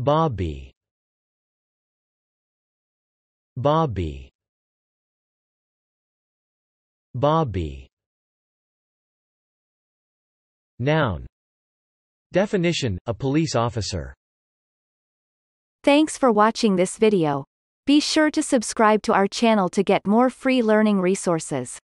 Bobby Bobby Bobby Noun Definition, a police officer Thanks for watching this video. Be sure to subscribe to our channel to get more free learning resources.